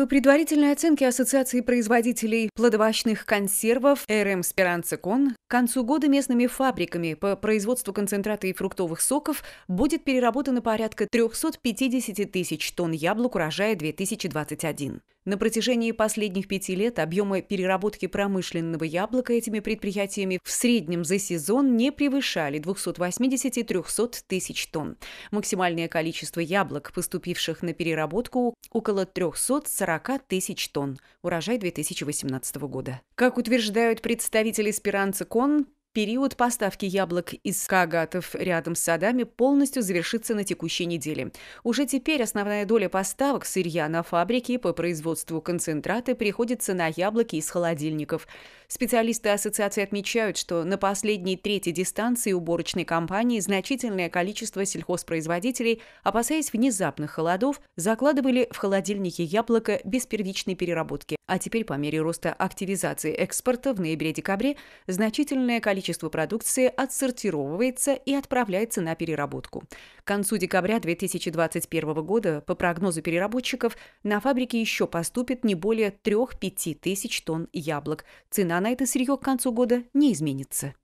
По предварительной оценке Ассоциации производителей плодовочных консервов РМ «Спиранцикон», к концу года местными фабриками по производству концентрата и фруктовых соков будет переработано порядка 350 тысяч тонн яблок урожая 2021. На протяжении последних пяти лет объемы переработки промышленного яблока этими предприятиями в среднем за сезон не превышали 280-300 тысяч тонн. Максимальное количество яблок, поступивших на переработку, около 340 тысяч тонн. Урожай 2018 года. Как утверждают представители Спиранца Кон, Период поставки яблок из Кагатов рядом с садами полностью завершится на текущей неделе. Уже теперь основная доля поставок сырья на фабрики по производству концентрата приходится на яблоки из холодильников – Специалисты ассоциации отмечают, что на последней трети дистанции уборочной кампании значительное количество сельхозпроизводителей, опасаясь внезапных холодов, закладывали в холодильники яблоко без первичной переработки. А теперь, по мере роста активизации экспорта в ноябре-декабре, значительное количество продукции отсортировывается и отправляется на переработку. К концу декабря 2021 года, по прогнозу переработчиков, на фабрике еще поступит не более 3-5 тысяч тонн яблок. Цена на это сырье к концу года не изменится.